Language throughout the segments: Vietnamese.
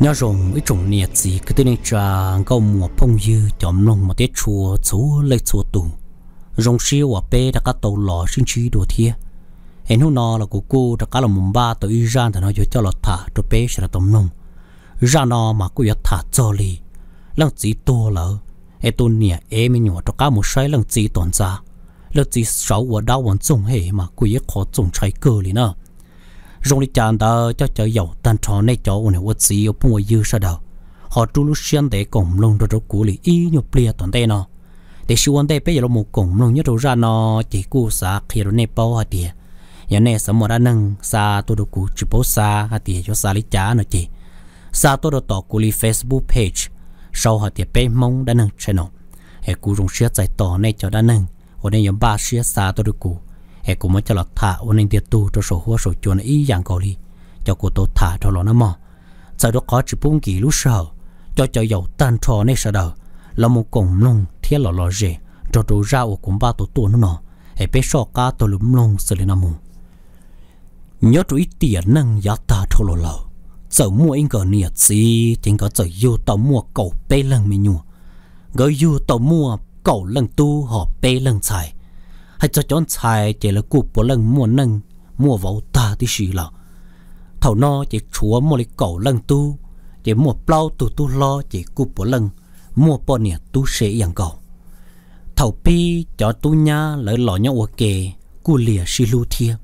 nhớ rồng ít trồng nhiệt gì cái tên trà câu mùa phong dư chọn lông mà tết chùa chú lấy chùa tù rồng siêu ở bê đã cá tàu lò sinh chi đồ thiê anh hôm nọ là của cô đã cá là mùng ba tới iran thì nó cho cho lọt thả cho bé sẽ là tôm nông ra nó mà cô giờ thả cho lì lần chỉ to lỡ em tôi nhẹ em mình nhỏ cho cá một sai lần chỉ toàn ra lần chỉ sáu ở đau vẫn trông hề mà cô giờ khó trông trái cơ lì nữa rong đi chàng đó cho chở dầu tan trò này cho ôn hiểu ớt gì ở bông dư sao đầu họ trú lúc xuyên để cổng lông rồi rồi cú lì y nhục lìa toàn tê nó để siêu anh tê bây giờ dạ một cổng lông nhớ rồi ra nó chỉ cú sa khi rồi nè bao hạt tiền nhà dạ này sớm một anh nâng sa tôi được cú chỉ bao sa hạt tiền cho sa lý trả nó chỉ sa tôi được tỏ cú lì facebook page sau hạt tiền bé mong đã nâng channel hệ cú dùng xuyên giải tỏ này cho đã nâng hôm nay nhóm ba xuyên sa tôi được cú hệ cũng mới cho lọt thả ôn anh tiệt tu cho sổ hoa sổ chuồn ý dạng cầu đi cho cô tổ thả cho nó nó mò sau đó có chỉ bốn kỳ lúc sợ cho cho dầu tan trò nên sợ đầu là một cổng lông thiết lọ lò rể cho đồ ra của cũng ba tổ tổ nó nó hệ bé sọ cá tổ lùm lông xử lý nằm mù nhớ chú ý tiền năng giá ta cho lò lò sợ mua anh cờ nhiệt gì chính có sợ yêu tàu mua cầu bê lăng mình nhua, gỡ yêu tàu mua cầu lăng tu họ bê lăng xài hay cho chọn xài chỉ là cụ bộ lần mua nâng mua vào ta thì xì là thầu no chỉ chúa mua lấy cổ lần tu chỉ mua plau tu tu lo chỉ cụ bộ lần mua bò nè tu sẽ yang cầu thầu pi cho tu nha lấy lọ nhau ok cụ lìa xì lu thiê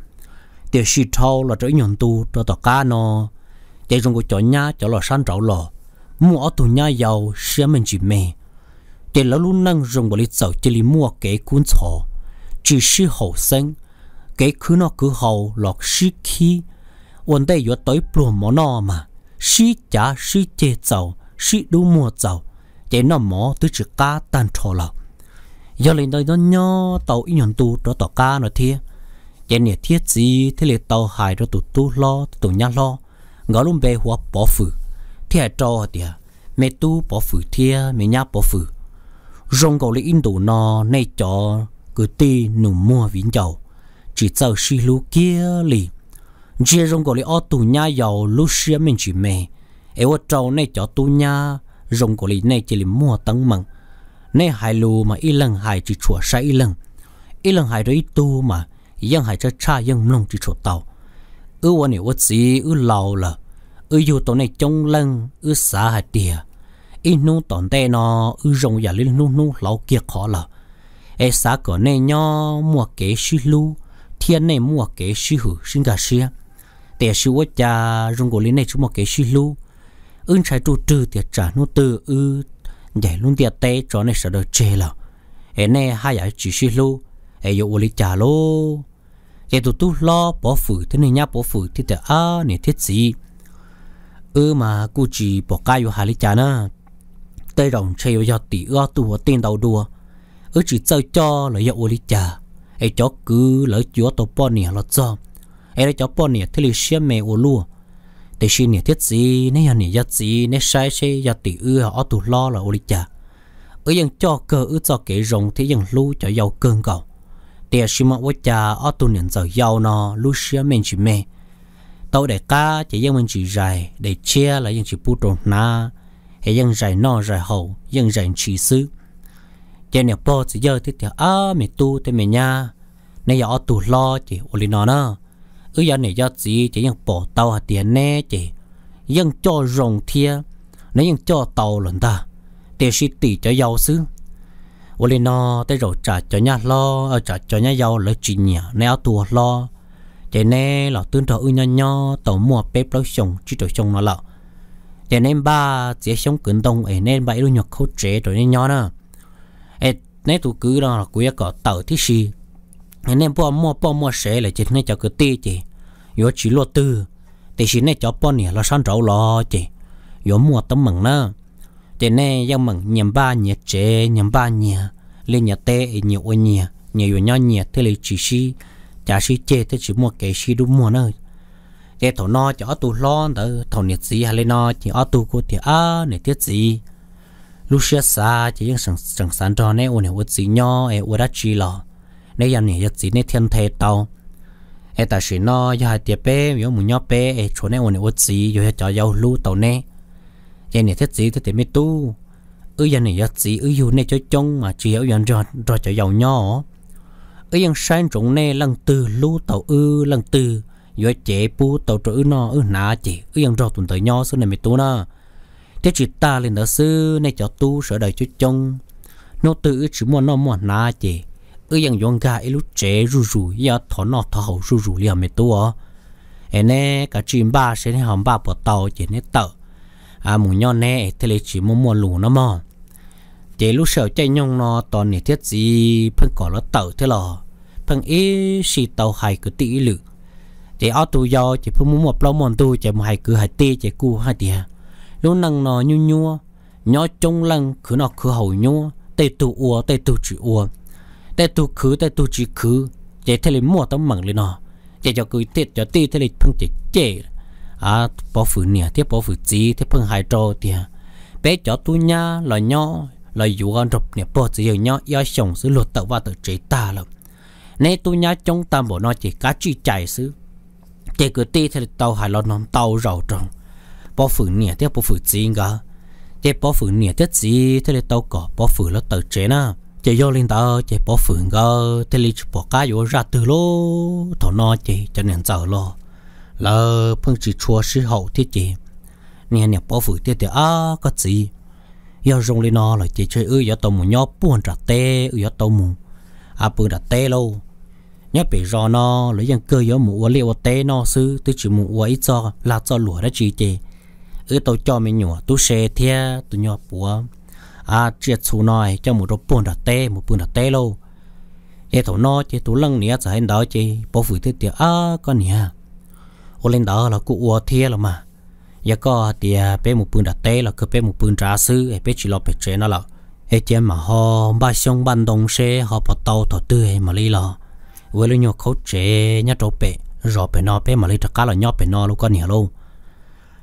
để xì thâu là trở nhận tu cho tọ cá nó chỉ dùng của cho nha cho lọ san trậu lọ mua tu nha giàu xem mình chỉ mè chỉ là luôn năng dùng bộ lịch sầu chỉ lì mua kế cuốn sổ 只是后生，给看那个后落失去，问题越对不么那嘛，是假是节奏，是都么走，这那么都是假单错了。giờ lên đây nó nhớ tàu ít nhận tu đó tàu cá nó thiê vậy nè thiê gì thế là tàu hải đó tụ tu lo tụ nhá lo ngó luôn về hoa bỏ phử thế là cho thì tu bỏ phử thiê mẹ nhá bỏ phử rong cầu lấy in đủ nó nay cho cứ ti nụ mua vĩnh dầu chỉ sau xí lũ kia lì chia rong gọi ô tù nha dầu lũ xía mình chỉ mè eo trâu này cho tu nha rong gọi này chỉ lì mua tăng mặn này hai lù mà y lần hai chỉ chùa sai y lần y lần hai đấy tu mà yang hai cho cha yang long chỉ chùa tàu ư quan này ớt gì ư lâu là ư dù tổ này trông lân ư xả hai tìa y nu tòn tè nó ư rong giả lên nu nu lâu kia khó là e sa có nè nhỏ mua kế sư lu thiên nè mua kế sư hử sinh cả xia để sư quốc gia rung cổ lý này chúng mua kế sư lu ưng trái trụ trừ tiệt trả nô từ ư giải luôn tiệt tê cho này sợ đời chê là e nè hai giải chỉ sư lu e yo ô lý trả lô e tụ tu lo bỏ phử thế này nhá bỏ phử thế tờ a này thiết gì ư mà cô chỉ bỏ cái yo hà lý trả na tê rồng chơi yo yo tỷ ơ tu tiền đầu đùa ở chỉ sao cho là yêu lý cha ai cho cứ lỡ chúa tổ bò nè là cho ai cho bò nè thì lì xem mẹ ô lúa để xin nè thiết gì nè nè giật gì nè sai xe giật tỷ ư họ tụ lo là ô lý cha ở dân cho cơ ư cho kể rồng thì dân lu cho giàu cơn cầu để xin mọi cha ở tụ nền giờ giàu nó lu xem mẹ chỉ mẹ tao để cá chỉ dân mình chỉ dài để che là dân chỉ bu trộn na hay dân dài no dài hậu dân dài chỉ xứ chế nè po chỉ giờ thì thì à ờ, mẹ tu thì mẹ nha nè giờ tu lo chị ô li nó nó ứ giờ này giờ chỉ chỉ những bỏ tàu hạt tiền nè chị nhưng cho rồng thia nè những cho tàu lần ta tiền sĩ tỷ cho giàu xứ ô li nó tới rồi trả cho nhà lo ở ờ, trả cho nhà giàu lấy chuyện nhỉ nè tu lo chế nè là tương trợ ư nho nho tàu mua bếp lấy sông chỉ trời sông nó lợ chế nên ba chỉ sống cứng đông ấy nên bảy đôi nhọc khâu chế rồi nên nho nữa เอ็ดในตัวกูเรากูอยากก็เต่าที่ชีเนี่ยพ่อมัวพ่อมัวเสียเลยจีเนี่ยจะก็ตีจีโยจีลวดตื้อแต่ชีเนี่ยจะป้อนเนี่ยเราสั่นเราล้อจีโยมัวตั้มมึงเนอะจีเนี่ยยังมึงเนียมบ้านเนี่ยเจเนียมบ้านเนี่ยเลี้ยเนี่ยเตะเนี่ยอ้วนเนี่ยเนี่ยอยู่ย่อเนี่ยที่เลยจีชีจ่าชีเจที่ชีมัวเกชีดูมัวเนอะแต่ถอนอจะเอาตัวล้อเด้อถอนเนี่ยสีอะไรนอจีเอาตัวกูเถอะเนี่ยเทียสี lúc xưa xa chỉ những sản sản sẵn cho nên ôn hiểu gì nhỏ em ôn đã chỉ lo nên giờ này giờ gì nên thiên thế tàu em ta chỉ nó giờ hai tiệp bé giờ muốn nhỏ bé em chỗ nên ôn hiểu gì giờ cho giàu lú tàu này giờ này thiết gì thiết mới tu ư giờ này giờ gì ư dù này cho chung mà chỉ hiểu dần rồi rồi cho giàu nhỏ ư dân sáng trụng này lần từ lú tàu ư lần từ giờ chế bu tàu chỗ ư nó ư nà chỉ ư dân rồi tuần tới nhỏ số này mới tu nữa thế chỉ ta lên đó sư này cho tu sợ đời cho chồng nó tự chỉ muốn nó muốn na chỉ ư yang yong ga lúc trẻ ru ru giờ thọ nó thọ hậu ru ru liền mệt tu ó em nè cả chim ba sẽ nè hòm ba bỏ tàu chỉ nên tờ à mù nhon nè thế lấy chỉ muốn mua lù nó mò chế lúc sợ chạy nhong nó toàn nè thiết gì phân cỏ nó tờ thế lò phân ý xì tàu hài cứ tỷ lự chế ở tu do chế phân muốn một lâu mòn tu chế mà hay cứ hay tê chế cu hay tiền nếu năng nó nhu nhua nhó trông lăng cứ nó cứ hầu nhua tê tu ua tê tu chỉ ua tê tu cứ tê tu chỉ cứ chế thế là mua tấm mảng lên nó chế cho cứ tiết cho ti thế là phân chế chế à bỏ phử nè thế bỏ phử gì thế phân hai trâu thì bé cho tu nha là nhó là dù ăn rụp nè bỏ chỉ nhó do sống sự luật tạo và tự chế ta lắm nên tu nha trong tam bộ nó chỉ cá chi chạy xứ chỉ cứ ti thì tàu hải lo nón tàu rầu trồng bỏ phủ nè tiếc bỏ phủ gì cả chế bỏ phủ nè tiếc gì thế là tao có bỏ phủ là tự chế na chế do lên tao chế bỏ phủ ngờ thế là bỏ cá vô ra từ lô thọ nó chế cho nên giàu lo lỡ phương chỉ chua sĩ hậu thế chế nè nè bỏ phủ tiếc tiếc à có gì giờ rong lên nó là chế chơi ư giờ tao muốn nhóc buồn trả tê ư giờ tao muốn à buồn trả tê lâu nhớ bị rò nó lấy dân cơ gió mù ua liệu tê nó sư tôi chỉ mù ua ít cho là cho lúa đã chỉ chê ở tàu cho mình nhỏ tu xe thia tu nhỏ búa à triệt số nói cho một rộp buồn đặt tê một buồn đặt tê lâu để tàu nó chỉ tu lăng nia giải đó chỉ bỏ phủi thế tiệt à con nia ô lên đó là cụ ua thia là mà giờ dạ có thì bé một buồn đặt tê là cứ bé một buồn trả sư bé chỉ lo bé chế nó là hệ chế mà họ ba xong ban đồng xe họ bắt tàu thọ tư mà lý lo với lúc nhỏ khấu chế nhát trộn bé rồi bé nó bé mà lấy trắc cá là nhót bé nó luôn con nia luôn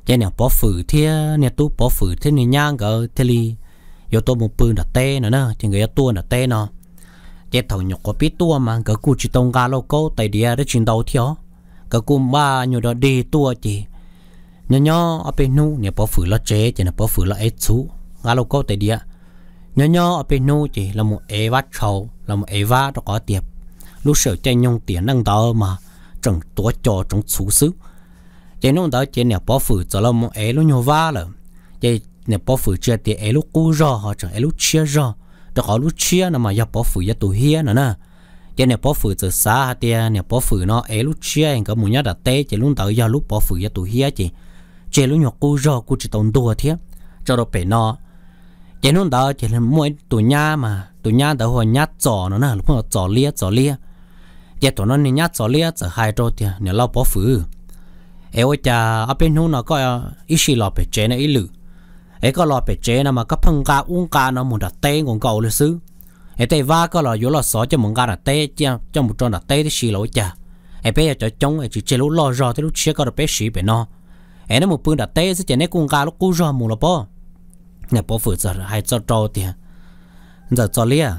giờ nào bỏ phử thế nè tu bỏ phử thế nè nhang gờ thế li giờ tôi một bự là té nữa nè chỉ người tua là té nó giờ thầu nhục có biết tua mà gờ cụ chỉ tông gà lô cô tại địa để chuyển đầu thiếu gờ cụ ba nhiều đó đi tua chỉ nhỏ nhỏ ở bên nu nè bỏ phử là chế chỉ là bỏ phử là ít số gà lô cô tại địa nhỏ nhỏ ở bên nu chỉ là một vắt trầu là một eva đó có tiệp lúc sợ chạy nhung tiền năng đó mà chẳng tua cho trong xú xứ chế nông đó chế nè bỏ phủ cho lòng mong ấy lúc nhau va là chế nè bỏ phủ chia thì ấy lúc cú rõ họ chẳng ấy lúc chia rõ đó họ lúc chia nó mà ya bỏ phủ ya tù hia nữa nè chế nè bỏ phủ từ xa thì nè bỏ phủ nó ấy lúc chia anh có muốn nhớ đặt tê chế lúc đó ya lúc bỏ phủ ya tù hia chị chế lúc nhau cú rõ cú chỉ tồn đùa thế cho nó bể nó chế nông đó chế là mỗi tù nhà mà tù nhà đó họ nhát giò nó nè lúc họ giò lia giò lia chế tụi nó nhát giò lia giò hai trò thì nè lau bỏ phủ em ôi cha ở bên hông nó có ít ờ, xì lọ chế này ít lử em có lọ chế nào mà có phăng cá uống cá nó muốn đặt tê còn cầu lịch sử em tê va có lọ vô lọ cho muốn cá đặt tê cho cho một tròn đặt tê thì xì lỗi cha em bây giờ cho chống em chỉ chơi lũ lò rò thì lũ chia có được bé xì bể nó em nó một phương đặt tê sẽ chơi nét cuồng cá lúc cú rò mù lọ bò nè bò phử giờ hai cho trâu giờ cho lia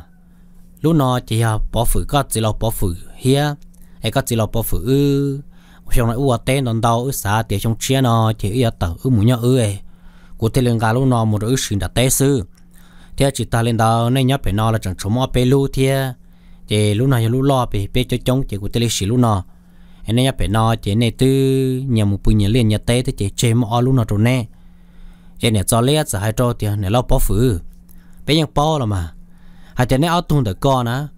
lúc nó chỉ ờ, bò phử có chỉ lọ bò phử hia em có chỉ lọ bò phử ư xong là ua tên đòn đầu xả tiền trong chia nó thì ý tờ ư muốn nhớ ư ấy của thế lên gà lúc nó một ư sinh đã té sư thế chỉ ta lên đầu nên nhớ phải nó là chẳng chống bê lu thế thì lúc này lúc lo bị bê cho chống thì của thế lên xỉ lúc nó nên nhớ phải nó thì này tư nhà một bùi nhà liền nhà té thì chỉ chế mò lúc nó rồi nè thế này cho lẽ sẽ hai trâu thì này lo bỏ phứ bây giờ bỏ rồi mà hai thế này áo tung được co á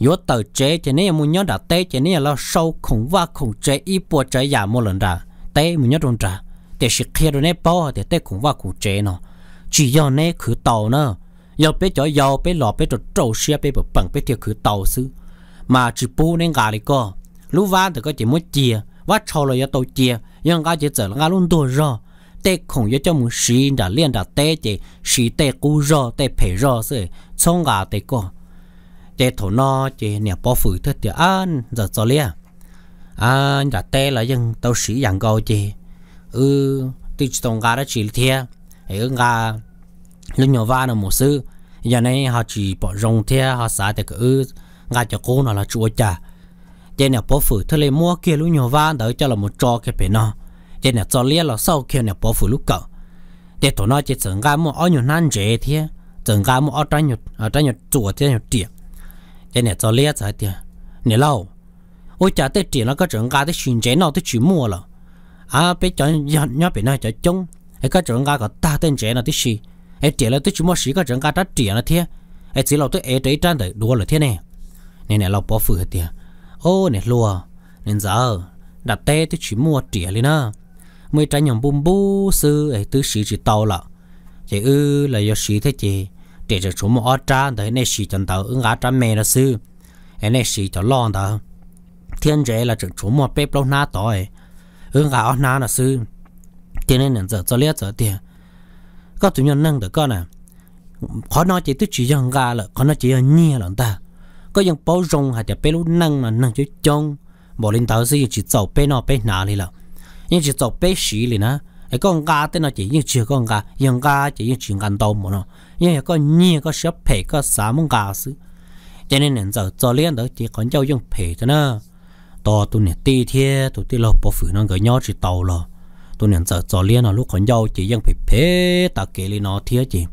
yo tờ chế chế này mu nhớ đã tê chế này là sâu khủng va khủng chế ít bộ chế giả một lần ra tê mu nhớ trong ra để sĩ kia rồi này bao để tê khủng va khủng chế nó chỉ do này khử tàu nó yo bé cho yo bé lọ bé cho trâu xe bé bự bằng bé theo khử tàu xứ mà chỉ bố nên gà đi co lúc va thì có chỉ muốn chia vắt trâu rồi yo tàu chia nhưng gà chỉ giờ là gà luôn đồ rồi tê khủng yo cho mu xí đã liên đã tê chế xí tê cú rồi tê phải rồi xứ xong gà tê co chế thổ no chế nè bỏ phử thức thì an giờ cho lia à. à nhà tê là dân tàu sĩ dạng gò chế ư ừ, tự tông gà đã chỉ thia ấy gà lúc nhỏ va nó một sư giờ này họ chỉ bỏ rồng thia họ xả thì cứ gà cho cô nó là chúa cha chế nè bỏ phử thức lấy mua kia lúc nhỏ va đỡ cho là một trò cái bể nó chế nè cho lia là sau kia nè bỏ phử lúc cậu chế thổ no chế sừng gà mua ở nhiều năn chế thia sừng gà mua ở trái nhật ở à, trái nhật chùa thia nhật tiệm cái này cho lia trái tiền nè lâu ôi cha tới tiền nó cái trưởng ga tới xuyên chế nó tới chuyển mua rồi à bây giờ cho nhớ bên nó cho chung ấy có trưởng ca có ta tên chế nó tới xì cái tiền là tới chuyển mua xí có trưởng ca đã tiền nó thế cái chỉ lâu tới ấy tới trang tới đua rồi thế nè, nè nè lâu bỏ phử tiền ô nè lùa nè giờ đặt tê tới chuyển mua tiền lên nữa mới trái nhầm bùm bù sư ấy tới xí chỉ tàu là chỉ ư là do xí thế chứ để cho chúng mua trả để nên xí chân tàu ứng trả mẹ là sư nên xí cho lo đó thiên chế là chúng chúng mua bếp lâu na tội ứng trả na là sư cho nên là giờ cho liệt giờ tiền có tự nhiên nâng được con à khó nói chỉ tôi chỉ cho gà là khó nói chỉ dân nhia là ta có những bao rong hay là bê lúc nâng là nâng chứ chong bỏ lên tàu sư chỉ tàu bê nó bê nào đi là nhưng chỉ tàu bê xí đi nè cái con gà tên nó chỉ nhưng chỉ con gà dân gà chỉ nhưng chỉ gần đầu mà nó 因个你个小皮个啥么家事，今天人就早练到只管就用皮的呢。到 tu nè tê thế tu tê lo bỏ phử nó người nhau chỉ tàu lo tu nè giờ giờ liên là lúc còn nhau chỉ dân phải phê ta kể lên nó thế chỉ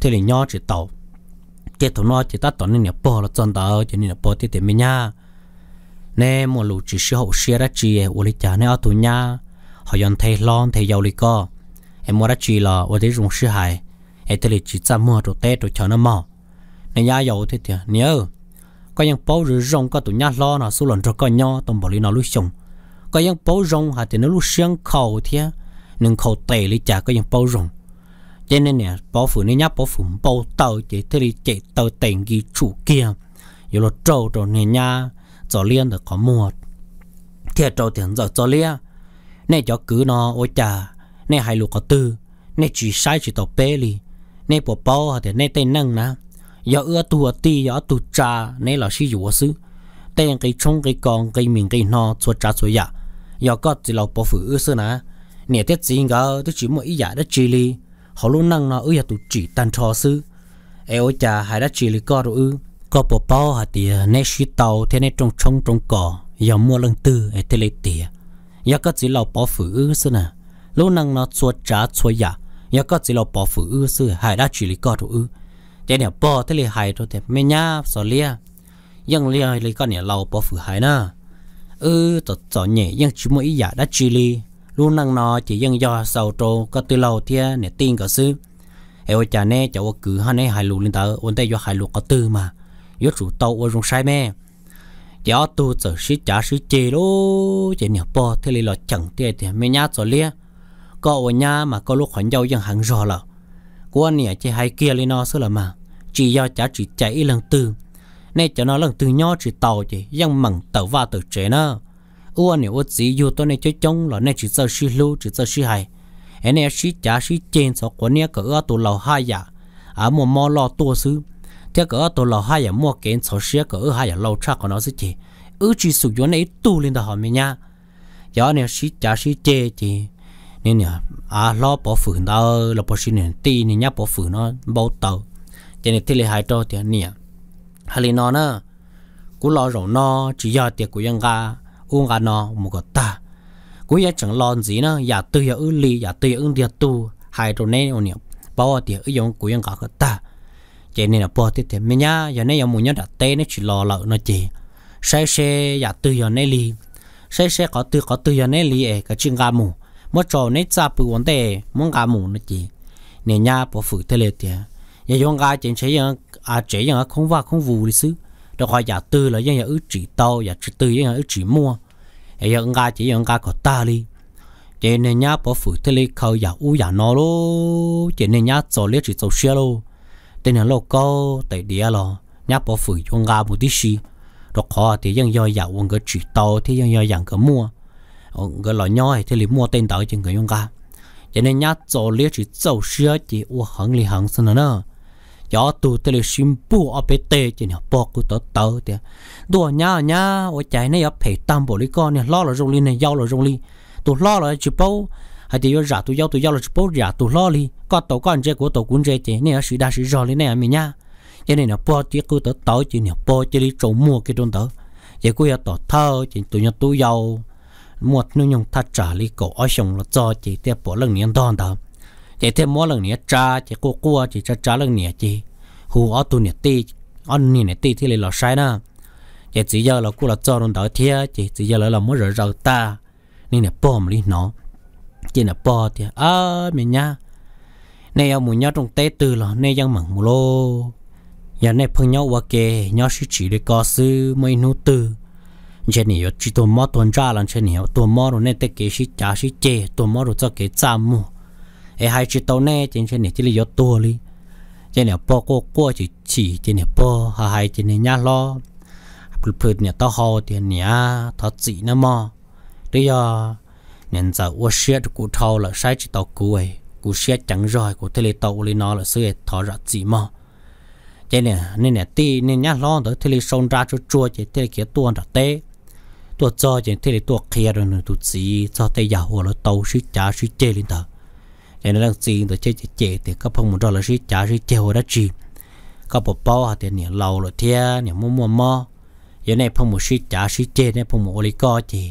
thế là nhau chỉ tàu cái thằng nó chỉ ta tao nên bỏ là chân tao cho nên bỏ tê tê mình nha nè một lúc chỉ sửa sửa ra chỉ ở lấy cha nè ở tu nha họ dọn thay lon thay dầu co em mua ra chỉ là ở đây dùng sửa hại ai tới chỉ ra mua đồ té đồ chờ nó mỏ, nên nhà giàu thế thì nhớ có những bố rửa rong có tụi nhà lo nó số lần rồi con nhau tông bảo lý nó lúc sông, có những bố rong hạt thì nó lúc sương khâu thế nên khâu tệ lý chả có những bố rong cho nên nè bố phụ nên nhá bố phụ bố tàu chỉ thề thì chỉ tàu tiền ghi chủ kia rồi là trâu rồi nè nhà cho liên được có mua thiệt trâu tiền giờ cho liên nên cho cứ nó ôi chà nên hai lục có tư nên chỉ sai chỉ tàu bê li nên bỏ bao thì nên tên nâng nè giờ ưa tu tì giờ tu cha nên là sử dụng sư tên cái chung cái con cái mình cái nó cho cha cho ya giờ có chỉ là bỏ phụ ưa sư nè nè tết gì ngờ tôi chỉ một ý giả đó chỉ li họ luôn nâng nó ưa giờ tu chỉ tan cho sư ô cha hài đã chỉ li có rồi ư có bỏ bỏ hả thì nên xí tàu thế nên trong chung trong cỏ giờ mua lần dạ. tư ấy thế lấy tiền giờ có chỉ là bỏ phụ ưa sư nè lúc nâng nó cho cha cho ya ยก็สิเราปอฝือซื้อหายได้จีลิก็ถูกแต่เนี่ยปอทะเลหายตัวแต่ไม่ยาบสอเลียยังเลียลิก็เนี่ยเราปอฝือหายนะเออตัดจอเนี่ยยังชิมอีอยากได้จีลีรู้นั่งนอจียังยอเสาโตก็ตัวเราเทียเนี่ยตีนก็ซื้อเอวจ่าแน่จะว่ากือฮันให้หายลูลินเตอวันแต่ยอหายลูก็ตื้อมายอจู่เตาวันรงใช้แม่เดี๋ยวตัวจะซื้อจ่าซื้อเจโร่เจเนี่ยปอทะเลเราจังเตี้ยเตี้ยไม่ยาบสอเลีย có ở nhà mà có lúc khoảng dâu dân hàng rò là của anh chỉ hai kia lên nó xưa là mà chỉ do chả chỉ chạy lần tư nên cho nó lần tư nhỏ chỉ tàu chỉ dân mặn tàu va tàu trẻ nó u anh nhỉ u chỉ dù tôi nên chơi chống là nên chỉ sợ suy lưu chỉ sợ suy hài anh này suy chả suy trên sau của anh cỡ tụ lầu hai dạ à mua mò lo tua xứ thế cỡ tụ lầu hai dạ mua kiện sau xía cỡ hai dạ lâu chắc của nó sẽ chỉ ư chỉ sử dụng này tu lên đó họ mình nha giờ này suy chả suy chê chỉ nên nhá à lo bỏ phử nó là bỏ xin nên tì nên nhá bỏ phử nó bao tàu cho nên thế là hai trò thì nè hay là nó nữa cú lo rồi nó chỉ do tiệc của dân ga uống ga nó một cái ta cú ya chẳng lo gì nữa ya tự ya ư lý, ya tự ya ưng tiệc tu hai trò này ôn nhá bao tiệc ư dùng của dân ga cái ta cho nên là bỏ tiệc thì mình nhá giờ này giờ muốn nhớ đặt tay nó chỉ lo lợ nó chỉ sai xe ya tự giờ này li sai xe có tự có tự giờ này li cái chuyện gà mù มื่อจอในจับปูวันเตมังกาหมูนะจีเนี่ยญาปอฝืเทเลเตียยายงกาเจนใช้ยังอาเจยังคงว่าคงวูลิซึดอกอยากตื้อแล้วยังอยากอึจีเตาอยากจะตื้อยังอยากอึจีมัวยายงกาเจยังกาก็ตาลีเจเนี่ยญาปอฝืเทเลเขาอยากอู้อยากนอโลเจเนี่ยญาจอเลี้ยจีจอเชียโลแต่เนี่ยโลกก็แต่เดียรอญาปอฝืยงกาบุติชีดอกคอที่ยังยอยอยากวงก็จีเตาที่ยังยอยอยากก็มัว cái ờ, là nhau thì lấy mua tên tới trên cái dùng cả cho nên nhá cho lấy chỉ cho sữa chỉ u hằng lì hằng xin nữa cho tụ tới lấy xin bu ở bên tê chỉ nó bỏ cụ tớ tớ thì đùa nhá nhá ở chạy này ở phải tam bộ lý con này lo là rong li này giao là rong li tụ lo là chỉ bao hay thì giả tụ giao tụ giao là chỉ bao giả tụ lo li có tổ con chơi của tổ cũng chơi chỉ này ở à sự đa sự rõ li này mình nhá cho nên là bỏ chỉ cứ tớ tớ chỉ nó bỏ chỉ đi trồng mua cái đồn tớ chỉ cứ ở tổ thơ chỉ tụi nhau tụ giàu một nụ nhung thật trả lý cổ ở sông là cho chỉ tiếp bỏ lần niên đòn đó chỉ tiếp mỗi lần niên trả chỉ cô cua chỉ trả trả lần niên chỉ hù ở tu niên ti ở niên ti thì lại là sai nè chỉ chỉ giờ là cô là cho nó đỡ thia chỉ chỉ giờ là là muốn rồi rồi ta nên là bom đi nó chỉ là bỏ thì à mình nha này ông muốn nhau trong tế từ là này dân mặn mù lô giờ này phun nhau qua kề nhau suy chỉ để có sự mấy nụ từ trên nhiều chỉ tôi mót tuần tra là trên nhiều tôi mót rồi nên tết cái gì chả gì chê tôi mót rồi cho cái chạm mu ai hai chỉ tôi nè trên trên này chỉ là do tôi đi trên này bỏ cô cô chỉ chỉ trên này bỏ hai hai trên này nhá lo phượt này tao hò tiền này tao chỉ nữa mà. bây à, nên giờ uất sẹt của thâu là sai chỉ tao cuối của sẹt chẳng rồi của thế tao lên nó là xe thọ ra chỉ mò chế nè nên này ti nên nhá lo tới thế sông ra cho chua chế thế kia tuôn ra tê ตัวจออย่างเท่เลยตัวเคลียร์หนึ่งตัวสีจอแต่ยาหัวเราเตาชิจ้าชิเจลินเถอะอย่างนั้นจริงตัวเจเจเจแต่ก็พังหมดเราชิจ้าชิเจหัวได้จีก็ปอบป้อเดี๋ยวเนี่ยเราเลยเทียเนี่ยมั่วมั่วมั่วอย่างนี้พังหมดชิจ้าชิเจเนี่ยพังหมดโอลิโกจี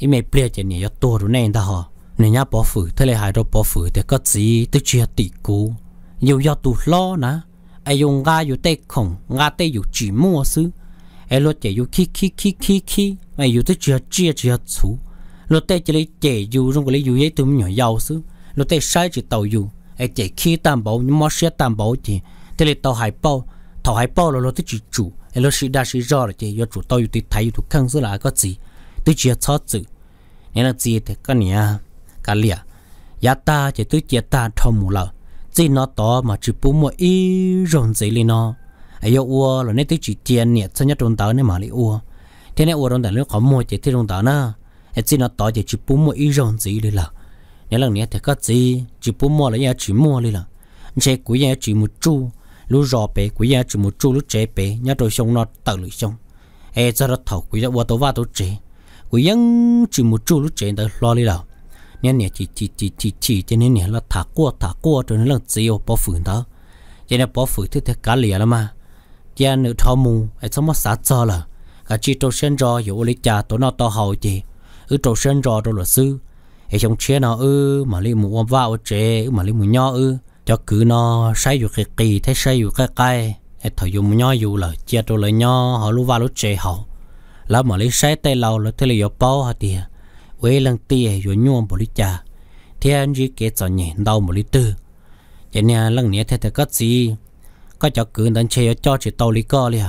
อีเมเปลี่ยนจะเนี่ยยตัวรู้แน่นได้หรอเนี่ยยาปอฝือเท่เลยหายเราปอฝือแต่ก็สีตัวเชียติกูอยู่ยอตัวล้อนะไอยงกาอยู่เตะของกาเตะอยู่จีมั่วซื้อ ai chạy vô khi khi mày vô tới chia chia chia chú lo tay chạy vô cái lấy vô tụi mình nhỏ giàu xứ lo tay sai chỉ tàu vô chạy khi tam bảo nhưng mà xe tam bảo chỉ thế là tàu hải bao tàu hải bao là lo tới chỉ chủ ai lo sĩ đa là gì tới cái này cái lìa giá ta chỉ tới chia ta thâu mù lợ chỉ nó to mà chỉ bù mua ít rồng gì lên ai ua là nên tới chỉ tiền nè, cho nhất trung tàu nên mà lấy ua thế nên ua trung tàu nó có mua chỉ thế trong tàu na ai chỉ nó tỏ chỉ chỉ bún mua ít rong gì đi là nếu lần này thì có gì chỉ bún mua là nhà chỉ mua đi là chế của nhà chỉ một chu lú rò bé của nhà chỉ một chu lú chế bé nhà tôi xong nó tàu lưỡi xong e ai cho nó thầu của nhà ua tàu va tàu chế của dân chỉ một chu lú chế tàu lo đi là nên nè chỉ chỉ chỉ chỉ chỉ cho nên nè là thả cua thả cua cho nên là chỉ ô bỏ phử đó cho nên bỏ phử thì thế cá liền là mà cha nữ thọ mù ai sống mất xã cho là cả chi trâu sen rò dù lấy cha tổ nó to hậu chị ư trâu sen rò rồi luật sư ai chồng chia nó ư mà lấy mù ôm vào chế mà lấy mù nho ư cho cứ nó say dù cái kỳ thế say dù cái cay ai thọ dù mù nho dù là chia trâu lời nho họ lúc vào lúc chế hậu là mà lấy say tay lâu là thế là yếu bao hả tiề quê lăng tiề dù nhuộm bỏ lấy cha thế anh chỉ kể cho nhẹ đau một lý tư cho nên lăng này thế thì có gì có cho cứ đàn chơi cho chỉ tàu lý co liền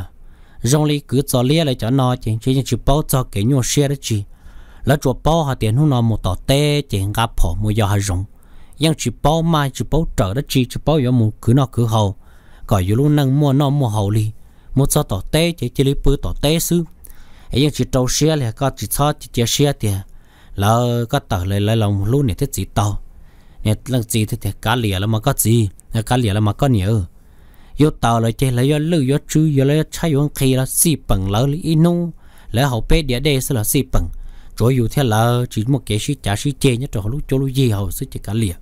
rong lý cứ cho lia lại cho nó chỉ chỉ chỉ bao cho cái nhau xe đó chỉ là chùa bao họ tiền nó một tàu tê chỉ gặp họ một giờ họ rong nhưng chỉ bao mai chỉ bao trở đó chỉ chỉ bao giờ một cứ nó cứ hầu còn dù lúc năng mua nó mua hầu li một cho tàu tê chỉ chỉ lý bự tàu tê xứ nhưng chỉ tàu xe là có chỉ cho chỉ chia xe tiền là có tàu lại lại lòng lúc này thế chỉ tàu nè lần gì thì cá lìa là mà có gì cá lìa là mà có nhiều yo tàu lại chơi lại yo lư yo chú yo lại chai yo khi là si bằng lỡ lý inu lỡ hậu bé địa đây sẽ là si bằng Cho dù thế là chỉ một cái sĩ trả sĩ chê nhất rồi lúc chỗ lúc gì hậu sẽ chỉ cả lìa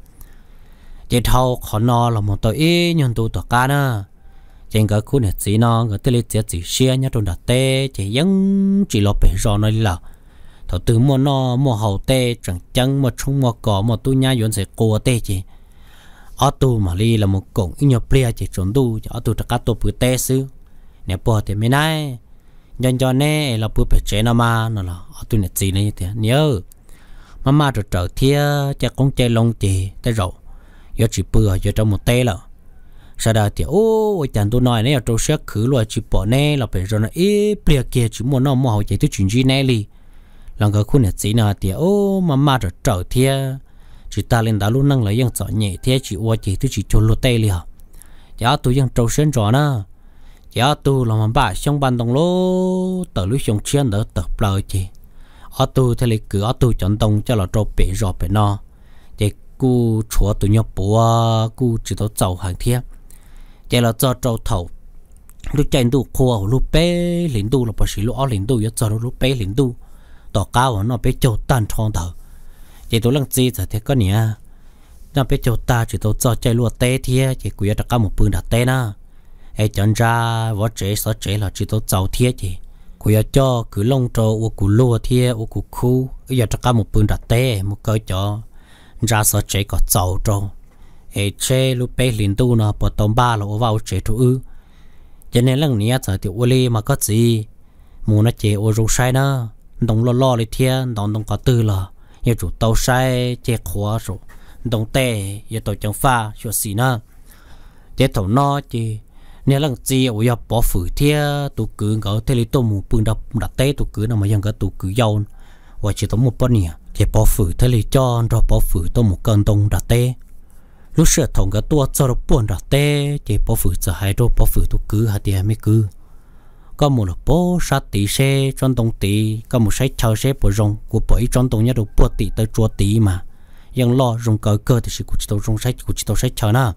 chế thâu khó nó là một tội ý nhưng tôi tỏ ca nữa trên cái khu này chỉ nó cái tê lê chế chỉ xe nhất rồi đặt tê chế vẫn chỉ lo bể rò nói là thầu từ mua nó mua hậu tê chẳng chẳng mà chung mua cỏ mà tôi nhá yến sẽ cố tê chế auto mà li là một cổng như plea chỉ chuẩn đủ cho auto tất cả tổ bự té sư nè bỏ thì mấy nay nhân cho nè là bự phải chế nó mà nó là auto nè gì này thế nhớ mà mà rồi trở thia cha con chơi lông chì tới rồi giờ chỉ bự giờ trong một té là sau đó thì ô chẳng tôi nói này ở tôi sẽ khử loại chỉ bỏ nè là phải rồi nó ít plea kia chỉ muốn nó mua hậu chạy tới chuyện gì nè li là cái khu nè gì nào thì ô mà mà rồi trở thia chỉ ta lên đá luôn năng là yang chọn nhẹ thế chỉ qua chỉ thứ chỉ chôn lô tê liền giá tu yang trâu sen rõ na giá tu là mà bà xong bàn đồng lô tờ lưới xong chiến đỡ tờ bờ chỉ ở tu thì lấy cửa ở tu chọn đồng cho là trâu bể rõ bể no để cú chúa tu nhập bùa cú chỉ tao giàu hàng thiên để là cho trâu thầu lúc chạy đu khua lúc bé lính đủ là bác sĩ lúc ở lính đu giờ cho lúc bé lính đu tỏ cao nó bé châu tan trong thầu chỉ tôi lăng chi giờ thế con nhỉ à? nằm bên chỗ ta chỉ tôi cho chơi lúa té thia chỉ quý đã có một bưng đặt té na ai chọn ra võ chế sở chế là chỉ tôi giàu thia chỉ quý cho cứ lông trâu u cú lúa thia u cú khu giờ đã có một bưng đặt té một cái cho ra sở chế có giàu trâu ai chế lúc bé liền tu nó bỏ tôm ba là vào chế thu ư cho nên lần này giờ thì u li mà có gì muốn nó chế u rung sai nữa đồng lo lo lấy thia đồng đồng có tư là nhiều chủ tàu sai chế khóa rồi đồng tệ giờ tàu chẳng pha cho xì na chế thầu nó chứ nếu lần gì ở giờ bỏ phử thia tụ cứ ngỡ thế lý tôm một bưng đập đặt tê tụ cứ nằm mà dân cái tụ cứ giàu và chỉ tôm một bón nhỉ chế bỏ phử thế lý cho rồi bỏ phử tôm một cân Đông đặt tê lúc sửa thùng cái tua cho nó buồn đặt tê chế bỏ phử sợ hai rồi bỏ phử tụ cứ hạt tiền mới cứ có một là bố sa tỷ xe trong đồng tỷ có một sai chào xe bộ rong của bộ trong đồng nhất đồ bộ tỷ tới chua tỷ mà nhưng lo rong cơ cơ thì sự của chị tao rong sai của chị tao sai chờ na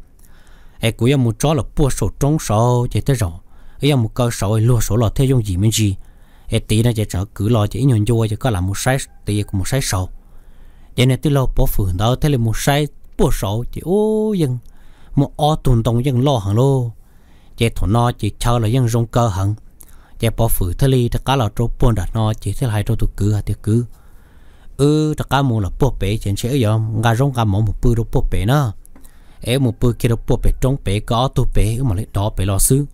ai của em một chó là bộ sổ trong sổ chạy tới rồi ấy em một cơ sổ lúa sổ là thế dùng gì mình gì ai tỷ nó chạy trở cứ lo chỉ nhon vui chỉ có là một sai tỷ của một sai sổ vậy nên tôi lo bỏ phường đó thế là một sai bộ sổ chỉ ô dân một o tuần đồng dân lo hàng lô chạy thổ no chỉ chờ là dân rong cơ hẳn giờ bỏ phử thế li tất cả là trâu buồn đặt nó chỉ thế hai trâu tụ cứ hạt tiêu cứ ư ừ, tất cả muốn là bộ bể trên sẽ giờ ngà rong ngà mỏng một bự đâu bộ bể nữa em một bự kia đâu bộ bể trong bể có tụ bể mà lại đó bể lo xứ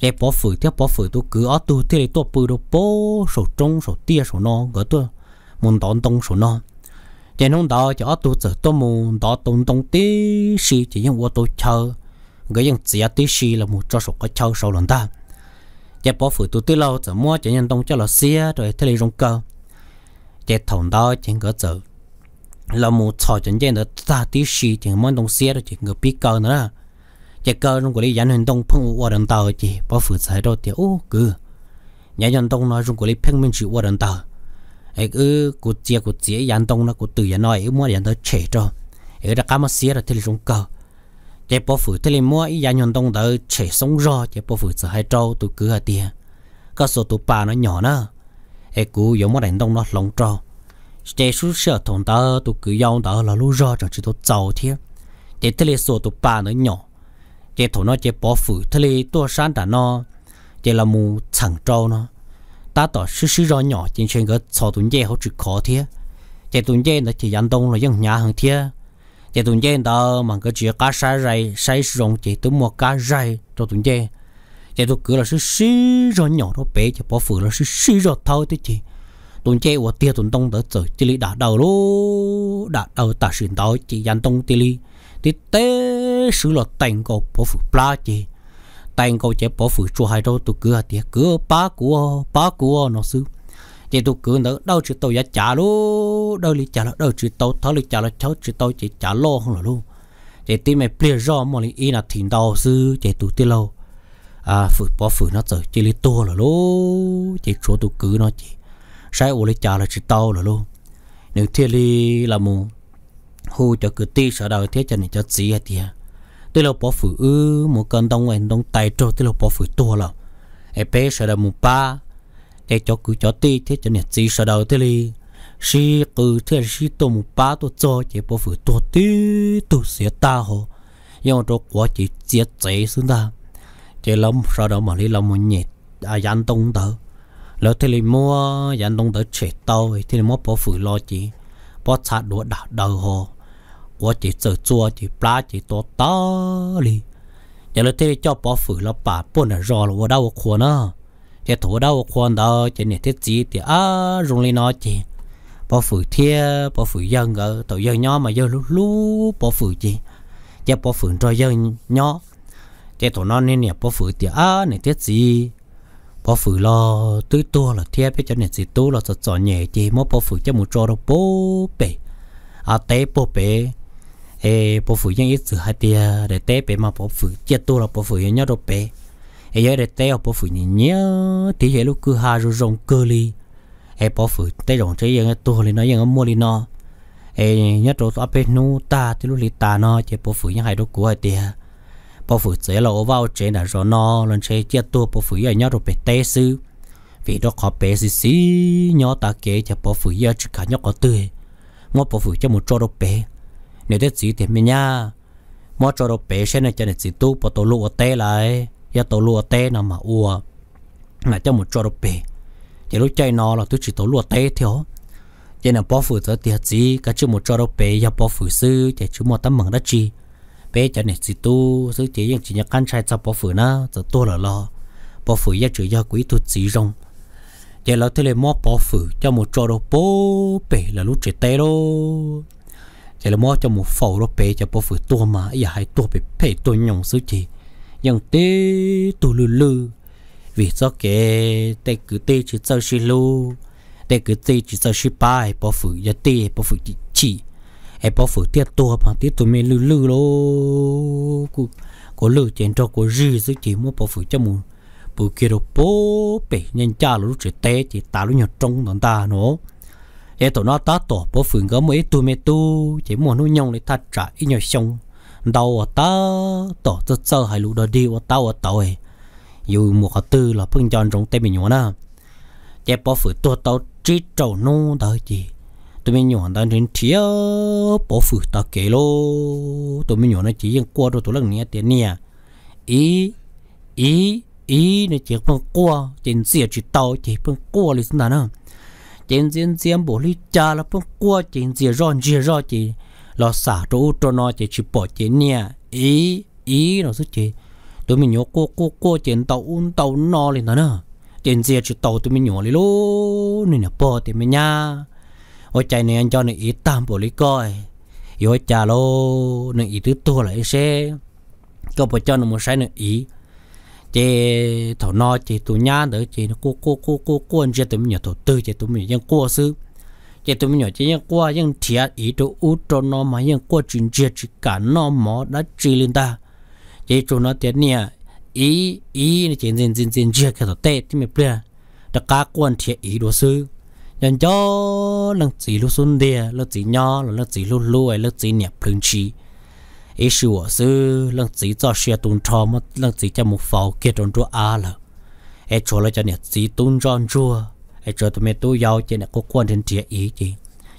giờ bỏ phử theo bỏ phử tụ cứ ở tù thế li tụ bự đâu bố sổ trong sổ tia sổ nó gỡ tụ muốn đón tông sổ nó giờ nông đó cho tụ trở tụ muốn đó tông tông tí xì chỉ những ô tô chờ gỡ những chỉ tí xì là một cho sổ có chờ sau lần ta chế bỏ phụ tụ tư lâu giờ mua chế nhân tông cho lò xia rồi thay lấy rong cơ chế thòng đó chế ngỡ giờ là một trò chân chân đó ta tí xì chế món tông xia rồi chế ngỡ biết cơ nữa chế cơ trong của lý dân hành tông phong qua đằng tàu chế bỏ phụ sai đồ thì ô cứ nhà dân tông nói trong của lý phong minh chịu qua đằng tàu ấy cứ của chia của chia dân tông nó của từ dân nói mua dân tới trẻ cho ấy đã cá mà xia rồi thay lấy rong cơ chế bố phụ thế liền mua ý giá nhân đông đỡ chế sống rõ chế bố phụ sợ hai trâu tụ cứ hai tìa có số tụ bà nó nhỏ nữa ê cú giống mua đánh đông nó lòng trâu chế số sợ thôn tớ tụ cứ dòng tớ là lũ rõ chẳng chỉ tụ giàu thiệt chế thế liền số tụ bà nó nhỏ chế thổ nó chế bố phụ thế liền tụ sáng đã nó chế là mù chẳng trâu nó ta tỏ sư sư rõ nhỏ chính trên cái cho tụi dê hỗ trực khó thiệt chế tụi dê nó chỉ dàn đông là dân nhà hàng thiếp chỉ tuần trên đó mà cái chuyện cá sai rồi sai rong chỉ tôi mua cá rồi cho tuần trên chỉ tôi cứ là sự xí rồi nhỏ nó bé chỉ bỏ phủ là sự xí rồi thôi thế chị tuần trên và tia tuần đông đó rồi chỉ lý đã đầu lô đã đầu ta xin đó chỉ dàn đông tia lý thì tế sự là tiền cổ bỏ phủ pla chị tiền cổ chỉ bỏ phủ chua hai đâu tôi cứ là tia cứ ba của ba của nó xứ chị tôi cứ nữa đâu chỉ tôi giá trả luôn đâu lý trả là đâu chỉ tôi tháo lý trả là cháu chỉ tôi chỉ trả lo không là luôn chị tìm mày ple rõ mà lý ý là thỉnh đau sư chị tôi tiêu lâu à phử bỏ phử nó rồi chị lý tôi là luôn chị chỗ tôi cứ nó chị sai ô lý trả là chỉ tao là luôn nếu thiên lý là mù hù cho cứ tí sợ đầu thế cho nên cho gì à thì tôi là bỏ phử ư ừ, một cơn đông anh đông tay trâu tôi là bỏ phử tua là em bé sợ đầu mù ba để cho cứ cho tí thế cho nên chỉ sợ đầu thế li si cứ thế si tôm ba tổ cho chỉ bộ phụ tổ tí tổ sẽ ta hồ nhưng đó quá chỉ chết chế xuống ta chỉ lắm sợ đầu mà li lắm một nhẹ à dán tông tờ lỡ thế li mua dán tông tờ chết tao thế li mua bộ phụ lo chỉ bộ cha đũa đảo đầu hồ quá chỉ sợ chua chỉ plá chỉ tổ ta li giờ lỡ thế cho bộ phụ lo bà buồn là rò là đâu khổ nữa chế thủ đâu khoan đó chế này thiết gì thì à rung lên nó chế bỏ phủ thia bỏ phủ dân ở tổ dân nhỏ mà dân lú lú bỏ phủ gì chế bỏ phủ cho dân nhỏ chế tổ non nên nè bỏ phủ thì à này thiết gì bỏ phủ lo tưới tua là thia biết cho này gì tu là sợ sợ nhẹ chế mỗi bỏ phủ cho một trò đâu bố bể à té bố bể ê bỏ phủ dân ít sự hai tia để té bể mà bỏ phủ chế tu là bỏ phủ nhỏ đâu bể ai giờ để tao bỏ phụ nhớ thì giờ lúc cứ ha rồi rong cơ li ai bỏ phụ tay rong chơi giờ tôi lên nói giờ mua lên nó ai nhớ rồi tao bên nu ta thì lúc li ta nó chỉ bỏ phụ nhớ hai đứa của ai tiệt bỏ phụ chơi là vao chơi là rồi nó lần chơi chơi tôi bỏ phụ giờ nhớ rồi bị tê sư vì đó khó bé gì xí nhớ ta kể cho bỏ phụ giờ chỉ cả nhóc có tươi ngó bỏ phụ cho một chỗ đâu bé nếu thế gì thì mình nha mua chỗ đâu bé sẽ nên cho nên gì tu bỏ tổ lụa tê lại giờ tổ lúa tê nó mà ua là cho một trò đồ bể giờ lúc chạy nó là tôi chỉ tổ lúa tê thiếu giờ là bỏ phủ tới tiệt gì cái chứ một trò đồ bể giờ bỏ phủ sư giờ chứ một tấm mừng đất chi bé cho này chỉ tu sư chỉ những chỉ nhắc căn trai cho bỏ phủ na, giờ tôi là lo bỏ phủ giờ chữ giờ quý tu chỉ rong giờ là thế là mua bỏ phủ cho một trò đồ bố bể là lúc chạy tê đâu giờ là mua cho một phẩu đồ bể cho bỏ phủ tua mà giờ hai tua bể bể tua nhồng sư chỉ nhưng tê tù lư lư vì do kể tê cứ tê chỉ cho xí lù tê cứ tê chỉ cho xí ba hay bỏ phủ giờ tê hay bỏ phủ chỉ chỉ hay bỏ phủ tiết tua bằng tiết tù mê lư lư lô cô cô lù chén cho cô rư giữ chỉ mua bỏ phủ cho mù bù kia đồ bố bể nhân cha lù chỉ tê chỉ tà lù nhọt trong đòn ta nó để tổ nó tá tổ bỏ phủ gấm mấy tù mê tu chỉ mua nó nhông để thắt trả ít nhọt xong đầu ở ta tổ rất sơ hai lũ đó đi ở tao ở tàu ấy dù một cái tư là phương chọn trong tay mình nhổ na chế bỏ phử tua tao trí trầu nô đó gì tụi mình nhổ đang trên thiếu bỏ phử ta kể lô tụi mình nhổ nó chỉ riêng qua rồi tụi lần này tiền nè ý ý ý nó chỉ phân qua trên xe chỉ tao chỉ phân qua lịch sinh nào nữa trên trên xem bộ lý cha là phân qua trên xe ròn chia ròn chỉ lo xả rũ cho nó chỉ chỉ bỏ chế nha ý ý nó rất chế tôi mình nhổ cô cô cô chuyện tàu un tàu no lên đó nè tiền gì chỉ tàu tôi mình nhổ lên luôn nên là bỏ thì mình nha ôi chạy này anh cho này ý tam bộ lý coi yếu cha lô nên ý thứ tua lại xe có bỏ cho nó một sai này ý chế thảo no chế tụi nha đỡ chế nó cô cô cô cô cô anh chị tôi mình nhổ thổ tư chế tôi mình dân cô sư cái tụi mình nhỏ chỉ những qua những thiệt ý đồ u cho nó mà những qua chuyện chuyện chỉ cả nó mà đã chỉ lên ta chỉ cho nó tiền nè ý ý nó chỉ chỉ chỉ chỉ chỉ cái đó tệ thì mình bịa đặc cá quan thiệt ý đồ sư nhân cho lần chỉ lúc xuân đi lần chỉ nhỏ lần chỉ lúc lúc ấy lần chỉ nhập lưng chi ý sư ở sư lần chỉ cho xe tuần trò mà lần chỉ cho một phao kia trong chỗ à là ấy cho là cho nhập chỉ tuần tròn chùa hay cho tụi mình tu giàu chỉ là có quan đến trẻ ý chị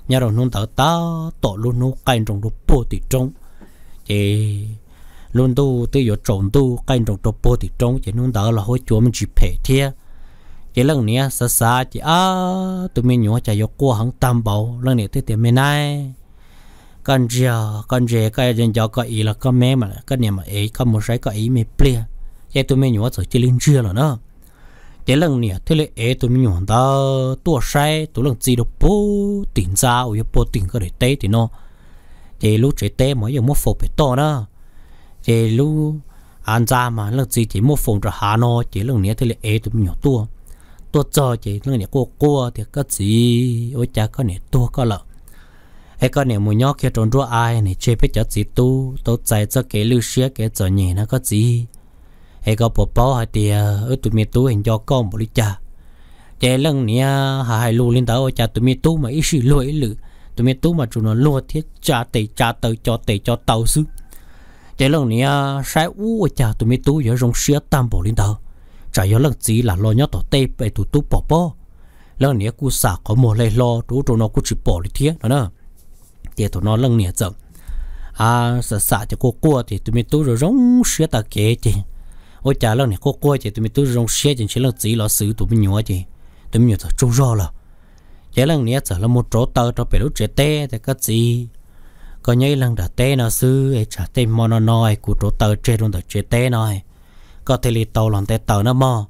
nhà rồi nung tớ ta tổ luôn nô canh trong đồ bồ thì trong chỉ luôn tu tôi giờ trộn tu canh trong đồ bồ thì trong chỉ nung tớ là hối chúa mình chỉ phải thiê chỉ lần này xa xa chỉ à tụi mình nhớ chạy vô qua hàng tam bảo lần này tôi tìm mình này con giờ con giờ cái dân giáo cái ý là cái mẹ mà cái niệm mà ấy có một cái ý mẹ plea vậy tụi mình nhớ rồi chị lên chưa rồi nữa thế lần nè thế là ấy tụi mình nhọn ta tua sai tụi lần gì đó bố tiền ra ôi bố tiền cái để té thì nó thế lúc chế té mà giờ mua phổ phải to đó thế lúc ăn ra mà lần gì chỉ mua phồng ra hà nó thế lần nè thế là ấy tụi mình nhọn tua tua cho thế lần nè cua cua thì cái gì ôi cha cái nè tua cái lợ hay cái nè mua nhóc kia trốn rùa ai nè chế biết cho gì tu tu chạy cho cái lưu xía cái cho nhỉ nó cái gì hay có bỏ bỏ hay thì ở tụi mi tú hình cho con bỏ đi cha chạy lần nia hà hai lu lên tàu cha tụi mi tú mà ít sự lỗi lử tụi mi tú mà chúng nó lùa thiết cha tẩy cha tẩy cho tẩy cho tàu xứ chạy lần nia eh, sai u eh, cha tụi mi tú giờ rong xía tam bỏ lên tàu chả giờ lần gì là lo nhớ tỏ tê về tụi tú bỏ bỏ lần nia cú sạc có một lệ lo tụi tụi nó cú chỉ bỏ đi thiết đó nè thì tụi nó lần nia chậm à sợ sợ cho cô cua thì tụi mi tú rồi rong xía ta kế chứ ô trả lần này cô cô tụi mình tôi rong xe chỉ chỉ là chỉ là tụi mình nhỏ chị tụi mình nhỏ thật trâu rõ là chế lần này trả là một chỗ tờ cho bé lúc trẻ tê cái gì có nhây lần đã nó sư ấy trả tê nó nói của chỗ tờ trẻ luôn đã trẻ tê có thể lì tàu lòng tê tờ nó mò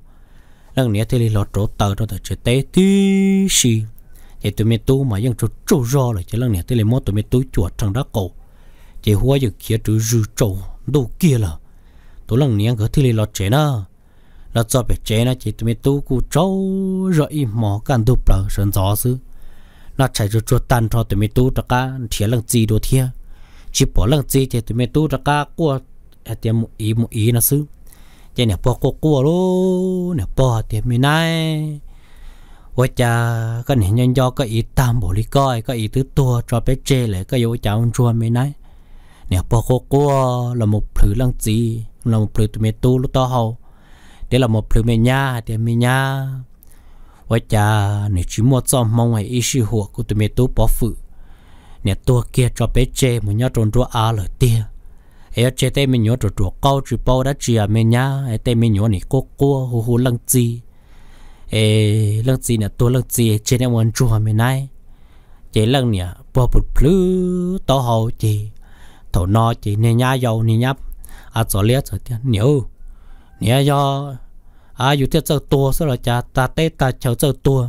lần này thì lì lọt chỗ tờ cho đã trẻ tê tí xì chế tụi mình tu mà dân trâu rõ là chế này thì lì mò tụi mình tu chuột thằng đó cổ chế hoa dự kia trừ rư đâu kia là tố lòng niang gỡ thi lọt chế nó là cho bé chế nó chỉ tụi tu cú trâu rồi mỏ cản đục là sơn gió sư nó chạy rồi chuột tan cho tụi tu ra cá thiệt lần gì đồ thiệt chỉ bỏ lần gì thì tụi tu ra cá của thì một ý một ý nó sư chỉ nè bỏ cua cua luôn nè bỏ thì mình này vợ cha cái này nhân do cái ý tam bổ lý coi cái ý tứ tua cho bé chê lại cái vợ cha ông chua mấy nấy nè bỏ khô cua là một thứ lăng gì là một plu tụi mẹ tu lúc đó hậu, để là một plu mẹ nhà để mẹ nhà và cha nếu chỉ một cho mong hay ý sự hộ của tụi mẹ tu bỏ phụ nè tua kia cho bé chê một nhớ trốn trốn à lời tia ấy chê tê mình nhớ trốn trốn câu chỉ bao đã chia mẹ nhà ấy tê mình nhớ nè cố cố hú hú lăng chi ấy lăng chi nè tua lăng chi chê nè muốn chua mẹ này chế lăng nè bỏ bụt plứ tao hậu chị thầu no chị nè nhà giàu nè nhấp à cho lẽ rồi tiền nhiều nhiều do à dù tiết cho tua sau là cha ta tê ta chờ cho tua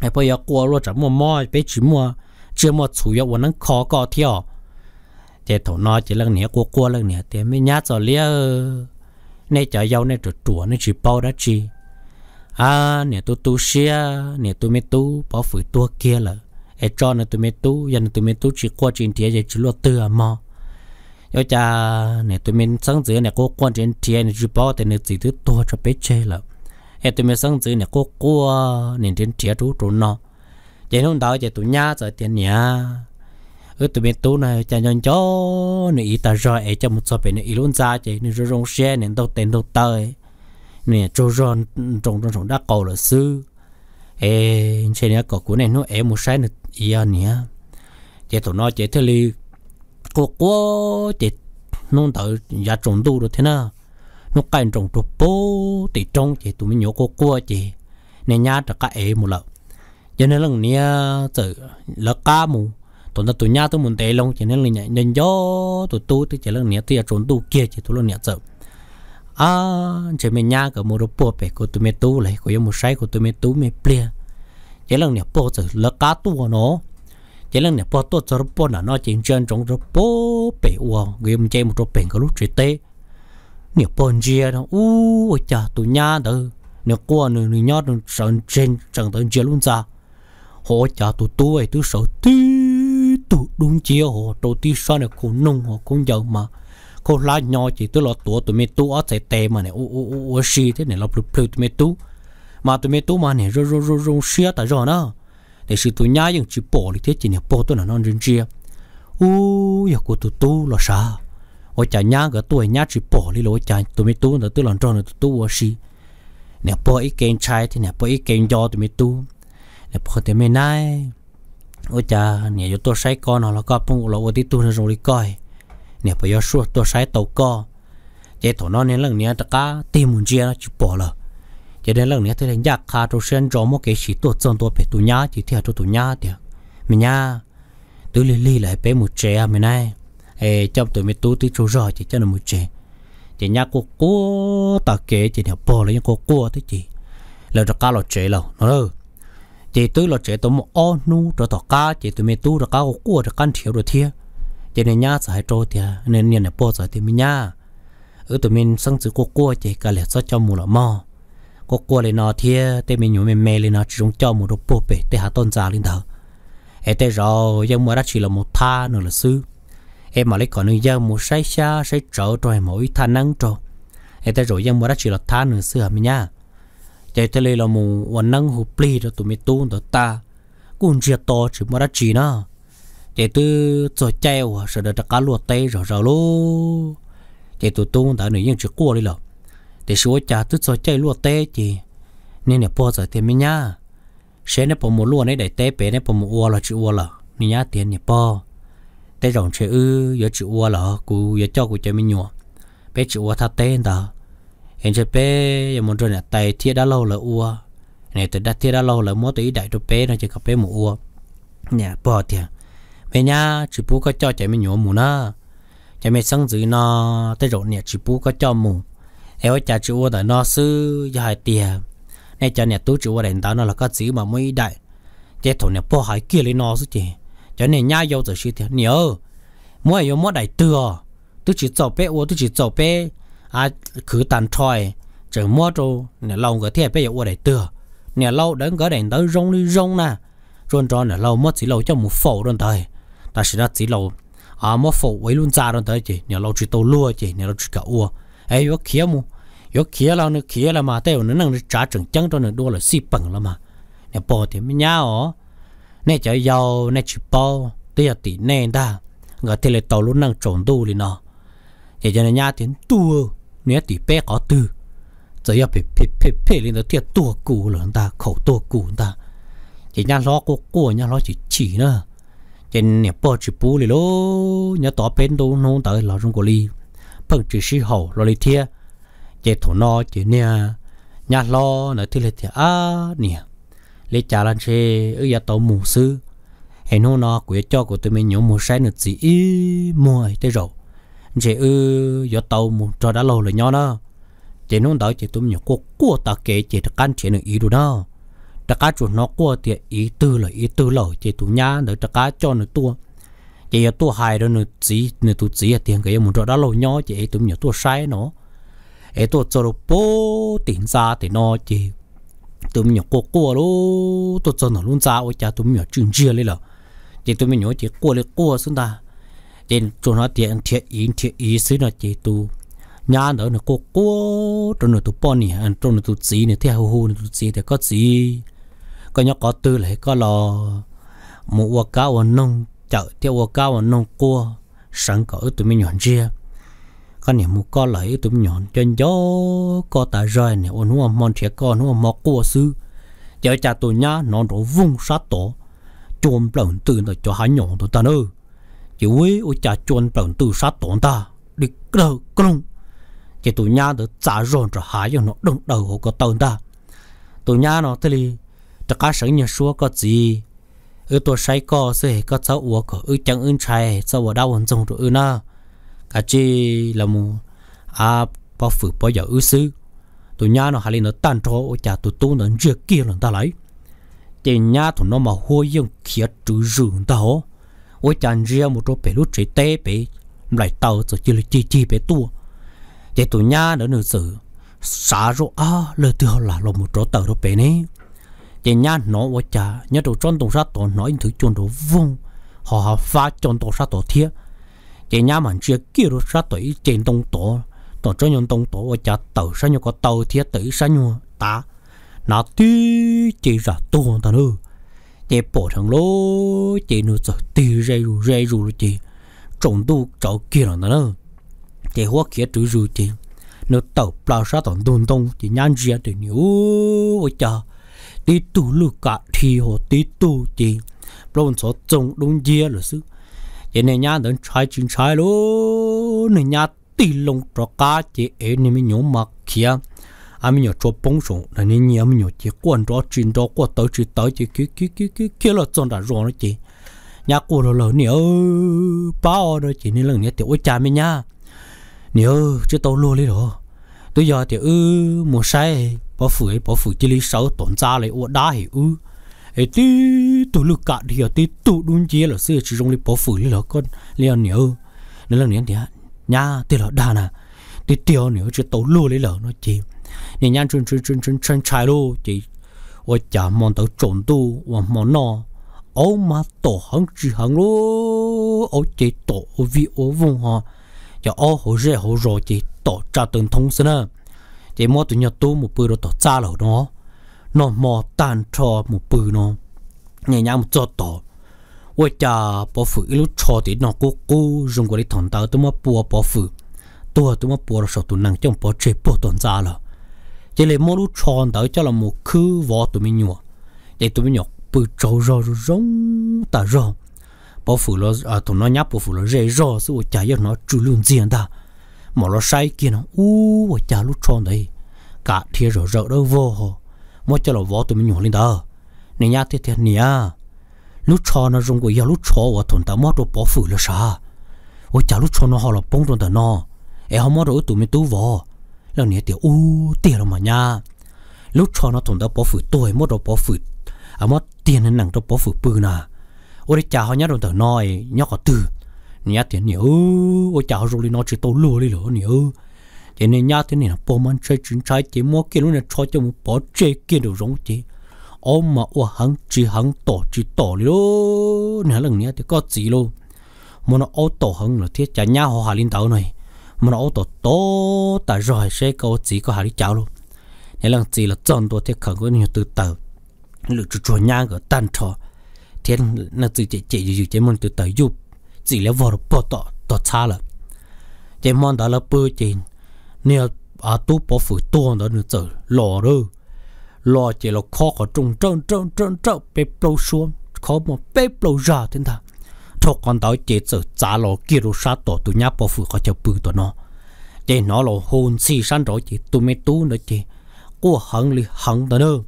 ai bây giờ qua luôn chẳng mua mua bé chỉ mua chưa mua chủ yếu vẫn khó có theo thế thổ nó chỉ là nhiều qua qua là nhiều tiền mới nhát cho lẽ, nên chợ giàu nên trượt trùa nên chỉ bao đó chi à nè tôi tu xia nè tôi mê tu bỏ phổi tua kia là ai cho nè tôi mê tu giờ nè tôi mê tu chỉ qua chuyện thế giờ chỉ lo tư à yo cha nè tụi mình sáng giờ nè cô quan trên tiền report nè chỉ thứ to cho bé chơi là e tụi mình sáng giờ nè cô qua nè trên tiền chú chú nó vậy hôm đó vậy tụi nhà giờ tiền nhà ở ừ, tụi mình tụi này cha nhận cho nè ít ta rồi e cho một số bé nè ít luôn ra vậy nè rồi rong xe nè đâu tiền đâu tới nè trâu rong trồng trồng đã cầu là sư e trên nè cậu của này nó e một sai nè iya à nè vậy tụi nó chạy theo li cô quá thì nông tạo giá trồng đủ rồi thế nào nó cài trồng trồng bố thì trồng thì tụi mình nhổ cô quá thì nên nhá cho cả ấy một lần cho nên lần nia tự lỡ cá mù tụi nó tụi nhá tụi mình tệ lòng cho nên lần nhảy nhân gió tụi tôi thì chỉ lần nia thì trồng đủ kia chỉ tụi lần nia tự à chỉ mình nhá cái mùa một bộ bể của tụi mình tu lấy của một say của tụi mình tu mình plea chỉ lần nia bộ tự lỡ cá tu nó chỉ là nè bỏ tôi cho bỏ là nó chỉ chân trong rồi bỏ bể uo người mình chơi một chỗ bể cái lúc chơi tê nè bỏ chia nó u ôi cha tụi nhà đó nè qua nè nè nhát nè sờn trên chẳng tới chia luôn ra họ cha tụi tôi tụi sợ tí tụi đúng chia họ tụi tí sao nè cũng nung họ cũng giàu mà cô la nhỏ chỉ tôi lo tua tụi mày tu ở chạy tè mà này u u u u xì thế này lo plug plug tụi mày tu mà tụi mày tu mà này rô rô rô rô xia tại rồi đó để sự tôi nhá những chữ bỏ đi thế chỉ nhiều bỏ tôi là non rừng chia u giờ cô tôi tu là sao ôi chả nhá cái tuổi nhá chữ bỏ đi lối chả tôi mới tu là tôi làm tròn là tu ở gì nè bỏ ít kén trái thì nè bỏ ít kén gió tôi mới tu nè bỏ thì mới nai ôi chả nè giờ tôi sai con nó là con phong lộ tôi tu là rồi đi coi nè bỏ giờ suốt tôi sai tàu co chế thổ nó nên lần nè ta cá tìm muốn chia nó chữ bỏ là chỉ đến lần này thì là giặc khá đồ sen rõ một cái chỉ tuột chân tuột phải tụ nhá chỉ theo tụ nhá thì mình nhá tứ lì lì lại bé một trẻ à mình này ê trong tụi mình tú tí chỗ rõ chỉ cho nó một trẻ chỉ nhá cô cô ta kể chỉ theo bỏ lấy cô cô thế chỉ là cho cá lọ trẻ lâu nó đâu chỉ tứ lọ trẻ tôi một ô nu rồi tỏ cá chỉ tụi mình tú rồi cá cô cô rồi căn thiếu rồi thiếu chỉ nên nhá giải trôi thì à, nên nên là bỏ rồi thì mình nhá ở ừ, tụi mình sang chữ cô cô chỉ cả lẽ cho mù là mò có qua lên nó thia tê mình nhủ mình mê lên nó chỉ dùng cho một đồ bộ bể tê hạ tôn giả lên thờ em tê rồi dân mà đã chỉ là một tha nữa là sư em mà lấy còn nữa dân một say xa say trở rồi mỗi tha năng trò em tê rồi dân mà đã chỉ là tha nữa sư hả mình nha chạy tê lên là một hoàn năng hụt pli đó tụi mình tu được ta cũng chưa to chỉ mà đã chỉ nó chạy tư cho chéo rồi đã cá lụa tê rồi rồi lô chạy tụi tu đã nữa nhưng chỉ qua đi rồi để số cha tức số chơi lúa té chị nên là bao giờ tiền mới nhá sẽ nên bông một lúa này để té bé nè bông một uo là chữ uo là nên nhá tiền nè bao té rồng chơi ư giờ chữ uo là cú giờ cho cú chơi mới nhua bé chữ uo thà tê đó hiện chơi bé giờ muốn rồi nè tay thiết đã lâu là uo này từ đã thiết đã lâu là mua tới đại cho bé nó chỉ có bé một uo nè bao tiền bé nhá chỉ bố có cho chơi mới nhua mù na chơi mới sáng dưới nó tê rồng nè chỉ bố có cho mù em cha chú ở nó sư do hai tiền nay cha nhà tú chú ở đây tao nó là có gì mà mới đại chế thổ nhà po hải kia lấy nó chứ chị cho nên nhá dâu rồi sư thì nhiều mỗi yêu mỗi đại tựa tôi chỉ chậu bé ô tôi chỉ chậu bé à cứ tàn tròi chờ mua trâu nhà lâu cái thiệt bé giờ ở đại tựa nhà lâu đến cái đại tới rong đi rong nè rồi cho nhà lâu mất chỉ lâu cho một phổ rồi thôi ta sẽ ra chỉ lâu à mất phổ với luôn ra rồi thôi chị nhà lâu chỉ tàu lúa chị nhà lâu chỉ cả ua ai yo kia mu yo kia là nó kia là mà tao nó năng trả trừng chân cho nó đua là si bằng là mà nè bỏ thì mới nhá ó chỉ bỏ tây là tỷ nè ta người thì lại tàu luôn năng trộn đu liền nó để cho nên nhá thì tua nè tỷ bé có tư giờ giờ phải phải phải phải lên đó tiệt tua cũ là ta khẩu tua cũ ta chỉ nhá lo cô cô nhá lo chỉ chỉ nữa trên nè bỏ chỉ bù liền lô nhá tỏ bên đâu nó tới lo trong cô li phần chữ sĩ hậu lo lý thiê chế thổ nó chế nè nhà lo nở thi lệ thiê à nè lệ trả lan chế ư gia tổ mù sư hệ nô nó của cho của tôi mình nhổ mù sai nực gì ý mua tới rồi chế ư gia tổ mù cho đã lâu rồi nhau đó chế nô đó chế tôi mình nhổ cuộc của ta kể chế thật căn chế nực ý đồ đó tất cá chuột nó của thì ý tư là ý tư lẩu chế tụi nhá nữa tất cá cho nữa tua chị tu hài đó nữa chỉ nữa tu chỉ tiền cái em muốn cho đã lâu nhỏ chị tụi nhỏ tu sai nó ấy tu cho nó bố tiền ra thì nó chị tụi nhỏ cô cô luôn tu cho nó luôn ra ôi cha tụi nhỏ chuyên chia lấy rồi chị tụi nhỏ chị cô lấy cô xuống ta chị cho nó tiền thiệt ý thiệt ý xí nó chị tu nhà đó nó cô cô cho nó tu bò nè cho nó tu chỉ nè theo hồ nó tu chỉ thì có gì có nhóc có tư lại có lò mua cá ở nông chợ theo ô cao ở nông cua sẵn cỡ tụi mình nhọn ria con niệm mua co lấy tụi mình nhọn cho gió co tà rơi này ôn hoa mòn trẻ con hoa mọc cua sư giờ cha tụi nhá nó đổ vung sát tổ chôn bẩn từ nó cho há nhọn tụi ta nữa chỉ quý ô cha chôn bẩn từ sát tổ ta đi cơ công chỉ tụi nhá được trả rồn rồi há cho nó đông đầu hồ có tơn ta tụi nhá nó thế thì tất cả sự nhà xua có gì ư tôi say co sẽ có cháu uo có ư chẳng ưng trai cháu uo đau hơn trong rồi ư na cả chi là mu à bao phủ bao giờ ư sư tụi nhà nó hay nó tan trò ô chả tụi tu nó chưa kia lần ta lấy chỉ nhà tụi nó mà hôi dùng kia trừ rừng ta hổ ô chả riêng một chỗ bể lút chỉ té bể lại tàu rồi chỉ là chi chi bể tua chỉ tụi nhà nó nữa sự xả rồi à lời tiêu là lồng một chỗ tàu đó bể này chị nhà nó ở cha nhà đồ chọn đồ sát tổ nói thứ chọn đồ vung họ họ phá chọn đồ sát tổ thiệt chị nhà mình chưa kêu đồ sát tổ trên tông tổ tổ cho những tông tổ ở cha tàu sao nhau có tàu thiệt tử sao nhau ta nó tí chỉ ra tu ta nữa chị bỏ thằng lô chị nữa giờ tí rơi rù rây rù chị trộn tu cháu kia là rồi nữa chị hóa kia chữ rù chị nó tàu plau sát tổ đun tông chị nhăn rìa thì nhiều ôi cha tí tu lu cả thì họ tí tu chi luôn số trông Đông dìa là sư vậy này nhà đến trái chín trái luôn, này nhà tí lông trọ cá chỉ ấy này mình nhổ mặc kia à mình nhổ cho bông súng là này nhà mình nhổ chỉ quan trọ chín trọ qua tới chỉ tới chỉ kia kia kia kia kia là tròn đã rồi nó chỉ nhà cô là lớn nhiều bao đó chỉ nên lần này tiểu cha mình nha nhiều chứ tao luôn đấy rồi tôi giờ thì ư một sai bỏ phủ ấy bỏ phủ chỉ lý sáu tổn ra lấy ô đá hỉ ư ấy tí tụ lực cả thì à, tí tụ đúng chế là xưa chỉ dùng lấy bỏ phủ lấy lọ con lấy ăn nhiều nên là niên thì nha tí lọ đa nè thì tiêu nhiều chỉ tấu lô lấy lọ nó chỉ nên nhăn chun chun chun chun chun trái lô chỉ ở chả mong tấu trộn tu ua mong nọ ở mà tổ hăng chỉ hăng lô ô chỉ tổ ô vị vùng họ cho ô hồ rẻ hồ rồi chỉ tổ trả từng thông sinh à chỉ mua tụi nhau tu một bự rồi tỏ cha lẩu nó nó mò tan cho một bự nó nhẹ nhàng một cho tỏ ôi cha bỏ phụ lúc cho thì nó cố cố dùng cái thằng tao tụi mua bùa bỏ phụ tôi tụi mua bùa rồi sao tụi nàng trong bỏ chế bỏ tổn cha lẩu chỉ lấy mua lúc cho tao cho là một khứ vỏ tụi mình nhua để tụi mình nhọc bự trâu rò rong ta rong bỏ phu nó à tụi nó nháp bỏ phu nó rề rò số chả yêu nó trừ luôn diện ta mà nó say kia nó u và chả lúc tròn đấy cả thiệt rồi rợ đâu vô hồ mỗi cho là võ tụi mình nhổ lên đó nè nhá thiệt thiệt nè lúc tròn nó rung của giờ lúc tròn và thằng ta mất rồi bỏ phủ là sao và chả lúc tròn nó họ là bông tròn ta nó em không mất rồi tụi mình tu võ là nè tiểu u tiệt rồi mà nha lúc tròn nó thằng ta bỏ phủ tuổi mất rồi bỏ phủ à mất tiền nên nặng cho bỏ phủ bự nà ôi chả họ nhát rồi tao nói nhóc có từ nhà tiền nhiều ô chào rồi nó chỉ tàu lúa đi lúa nhiều thế nên nhà tiền này bỏ mang chơi chuyện trái chỉ mua kia luôn là cho cho một bỏ chơi kia đồ giống chứ ông mà ô hàng chỉ hàng tổ chỉ tổ đi lúa nè lần nhà thì có gì luôn mà nó ô tổ hàng là thiết chả nhà họ hà linh tàu này mà nó ô tổ tổ tại rồi sẽ có gì có hà linh chào luôn nè lần gì là chọn tổ thiết khẩn có nhiều từ tàu lựa chọn nhà ở tan trò thiên là tự chế chế gì chế môn từ tàu giúp chỉ là vợ bỏ tọ tọ xa là chỉ mong đó là bơ chín nếu à tu bỏ phủ tuôn đó nữa rồi lo rồi lo chỉ là khó có trung trung trung trung trung, bê bầu xuống khó mà bê bầu ra thế nào cho con đó chỉ sợ trả lo kia rồi sát tổ tụi nhà bỏ phủ có chờ bơ tụi nó chỉ nó là hồn xì săn rồi chỉ tụi mấy tu nữa chỉ của hằng lì hằng đó nữa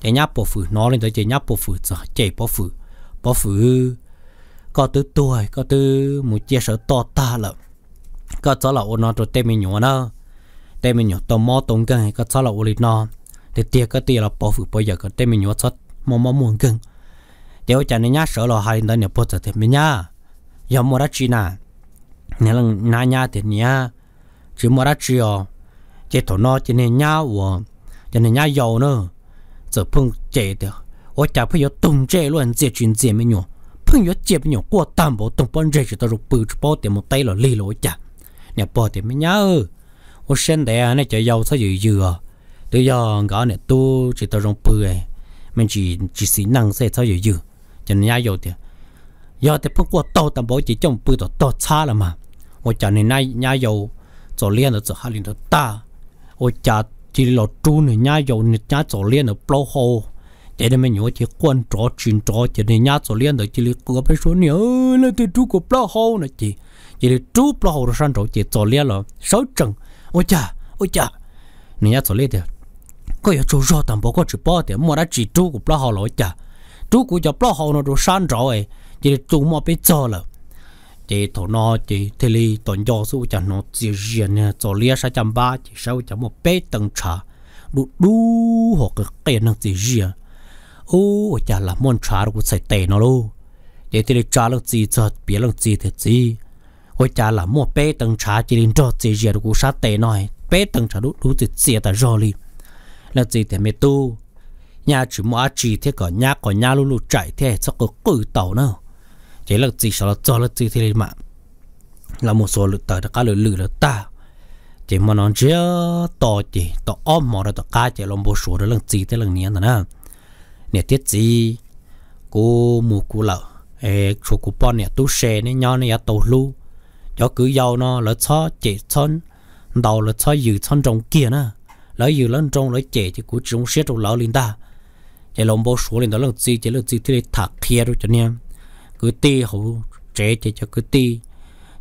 chỉ nhà bỏ phủ nó lên đó chỉ nhà bỏ phủ chỉ bỏ phủ bỏ phủ có từ tuổi có từ một chia sở to ta là có cháu là ôn nó rồi tên mình nhỏ nó tên mình nhỏ tò mò tông gần có cho là ôn nó thì tiếc cái tiếc là bỏ phụ bây giờ có tên mình nhỏ cho mò mò muốn gần điều chả nên nhá sở là hai đứa nữa bỏ giờ thì mình nhá giờ mua ra chi nà nên là nà nhá thì nhá chỉ mua ra chi ó chỉ thổ nó chỉ nên nhá của cho nên nhá giàu nữa giờ phong chế được ôi chả phải có tung chế luôn diệt chuyện diệt mình nhỏ 朋友接不用过担保，东帮认识到是不知包点么带了累了家，你包点么伢哦，我现在啊那叫要啥有有啊，都要俺那都知道种不哎，们只只是能些啥有有，叫人家有的，要的不过到担保就种不到到差了嘛，我叫你那伢有，早练的早还练的大，我家这里老猪呢伢有你家早练的不好。thế nên mình nhớ chỉ quan trọ chuyện trọ chỉ nên nhát số liên đời chỉ là có phải số nhiều là từ chú của bao hậu này chỉ chỉ là chú bao hậu rồi sang trọ chỉ số liên là sáu trần ôi cha ôi cha liên thì có giờ chú rõ tạm bỏ có chữ bao mua đã chỉ chú của bao hậu rồi cha chú của cho bao hậu nó rồi sang trọ ấy chỉ là mà biết cho là chỉ thổ nó chỉ thế li tuần do số cha nó chỉ riêng nè số liên sáu trăm ba chỉ sáu trăm một bé tầng trà đủ đủ hoặc cái cái năng chỉ riêng ôi chả là món trà của sài tề nó luôn để thì trà lăng gì cho bia lăng gì thì gì ôi chả là mua bê tầng trà chỉ đến cho chỉ giờ của sát tề nói bê tầng trà đủ đủ thì gì ta rồi đi là gì thì mẹ tu nhà chỉ mua chỉ thế có nhà có nhà luôn luôn chạy thế cho có cử tàu nữa chỉ là gì sao là cho là gì thế mà là một số lựa đã có lựa lựa ta chỉ mà nó chưa to chỉ to ôm mỏ rồi to cá chỉ làm bồ số rồi lần gì thế lần này nè nè tiết gì cô mù cô lợ ê chú cô bọn nè tu xe nè nhau nè tàu lu cho cứ giàu nó lỡ cho chị chân đầu lỡ cho dự chân trong kia nè lỡ dự lên trong lỡ chị thì cũng chúng xếp trong lỡ linh ta chị lòng bố số linh đó lỡ gì chị là gì thì thả kia rồi cho nên cứ ti hậu trẻ chị cho cứ ti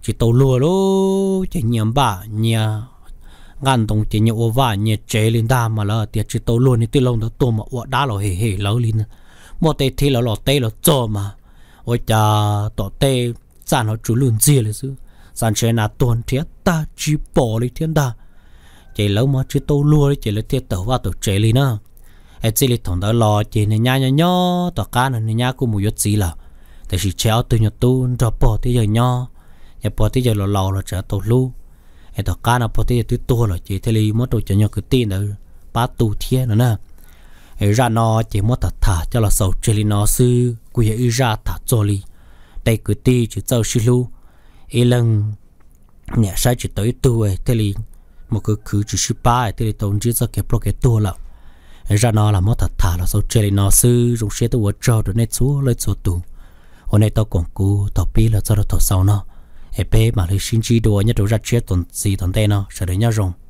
chỉ tàu lùa lô chị nhầm bà nhà ngàn đồng tiền nhiều và nhiệt chế lên đa mà là tiệt chỉ tàu luôn thì lông đó tôi mà ủa đá là hề hề lâu lên một tê thì là lọ tê là cho mà ôi cha tỏ tê sản họ chú luôn gì là chứ sản chế là tuần thiết ta chỉ bỏ lên thiên đa chỉ lâu mà chỉ tàu luôn chỉ là tiệt tẩu và tàu chế lên nữa ai chỉ là thằng đó lọ chỉ nên nhá nhá nhó tỏ cá này nhá cũng một chút gì là tại vì chéo từ nhà tu cho bỏ tới giờ nhó nhà bỏ tới giờ lò lò là trở tàu luôn hệ đó cá nó pote tu tu rồi chỉ thấy li mất đồ cho nhau cái tin là ba tu thiên nữa nè hệ ra nó chỉ mất thật thả cho là sầu chơi nó sư của hệ ra thả cho li đây cứ ti chỉ cho sư lu ý lần nhà sai chỉ tới tuổi ấy thế li một cái cứ chỉ sư ba thế li tông chỉ cho cái pro cái tu là ra nó là mất thật thả là sầu chơi nó sư dùng xe tu ở trâu rồi nét xuống lên số tu hôm nay tao còn cú tao pi là cho nó thọ sau nó hệ bê mà lấy sinh chi đồ nhớ đồ ra chết tuần gì tuần tê nó sẽ đấy nhớ rồi.